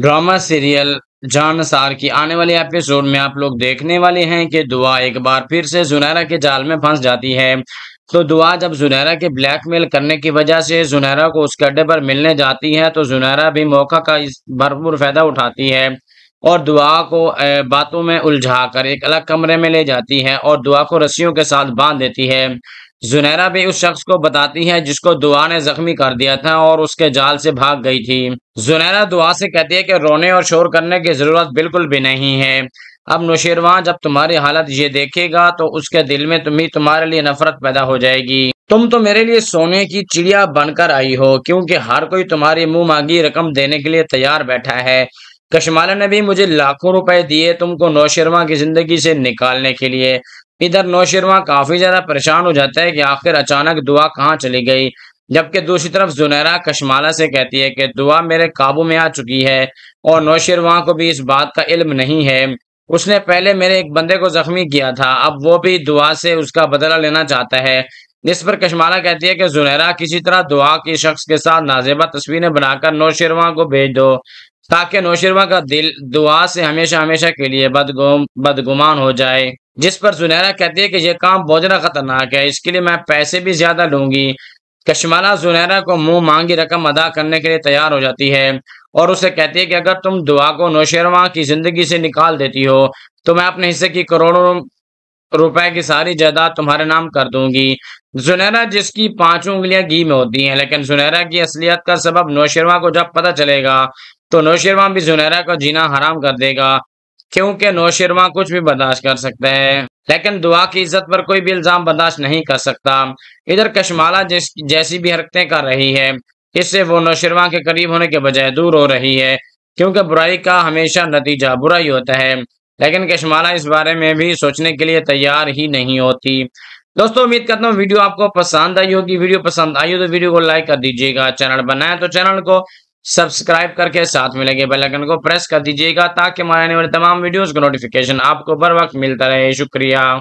drama serial Jansar की आने वाले एपिसोड में आप लोग देखने वाले हैं कि दुआ एक बार फिर से जुनैरा के जाल में फंस जाती है तो दुआ जब जुनैरा के ब्लैकमेल करने की वजह से जुनैरा को उसके अड्डे पर मिलने जाती है तो जुनैरा भी मौका का इस भरपूर फायदा उठाती है और दुआ को बातों में उलझा कर एक अलग कमरे में ले जाती है और दुआ को रस्सियों के साथ बांध देती है जुनैरा भी उस शख्स को बताती है जिसको दुआ ने जख्मी कर दिया था और उसके जाल से भाग गई थी जुनैरा दुआ से कहती है कि रोने और शोर करने की जरूरत बिल्कुल भी नहीं है अब नौशेरवा जब तुम्हारी हालत ये देखेगा तो उसके दिल में तुम्हें तुम्हारे लिए नफरत पैदा हो जाएगी तुम तो मेरे लिए सोने की चिड़िया बनकर आई हो क्योंकि हर कोई तुम्हारी मुंह मांगी रकम देने के लिए तैयार बैठा है कश्माला ने भी मुझे लाखों रुपए दिए तुमको नौशेरवा की जिंदगी से निकालने के लिए इधर नौशिरमा काफी ज्यादा परेशान हो जाता है कि आखिर अचानक दुआ कहाँ चली गई जबकि दूसरी तरफ जुनैरा कश्माला से कहती है कि दुआ मेरे काबू में आ चुकी है और नौशिरवा को भी इस बात का इल्म नहीं है उसने पहले मेरे एक बंदे को जख्मी किया था अब वो भी दुआ से उसका बदला लेना चाहता है इस पर कशमाला कहती है कि जुनैरा किसी तरह दुआ की शख्स के साथ नाजेबा तस्वीरें बनाकर नौशिरवा को भेज दो ताकि नौशिरवा का दिल दुआ से हमेशा हमेशा के लिए बदगुम बदगुमान हो जाए जिस पर जुनैरा कहती है कि यह काम बोझना खतरनाक है इसके लिए मैं पैसे भी ज्यादा लूंगी कश्मला जुनैरा को मुंह मांगी रकम अदा करने के लिए तैयार हो जाती है और उसे कहती है कि अगर तुम दुआ को नौशेरवा की जिंदगी से निकाल देती हो तो मैं अपने हिस्से की करोड़ों रुपए की सारी जायदाद तुम्हारे नाम कर दूंगी जुनैरा जिसकी पांच उंगलियां घी में होती हैं लेकिन जुनैरा की असलियत का सबब नौशेरवा को जब पता चलेगा तो नौशेरवा भी जुनैरा को जीना हराम कर देगा क्योंकि नौशरमा कुछ भी बर्दाश्त कर सकते हैं लेकिन दुआ की इज्जत पर कोई भी इल्ज़ाम बर्दाश्त नहीं कर सकता इधर कशमाला जैसी भी हरकतें कर रही है इससे वो नौशरमा के करीब होने के बजाय दूर हो रही है क्योंकि बुराई का हमेशा नतीजा बुरा होता है लेकिन कशमाला इस बारे में भी सोचने के लिए तैयार ही नहीं होती दोस्तों उम्मीद करता हूँ वीडियो आपको पसंद आई होगी वीडियो पसंद आई हो तो वीडियो को लाइक कर दीजिएगा चैनल बनाए तो चैनल को सब्सक्राइब करके साथ में लगे बेल आइकन को प्रेस कर दीजिएगा ताकि हमारे आने वाले तमाम वीडियोस का नोटिफिकेशन आपको बर वक्त मिलता रहे शुक्रिया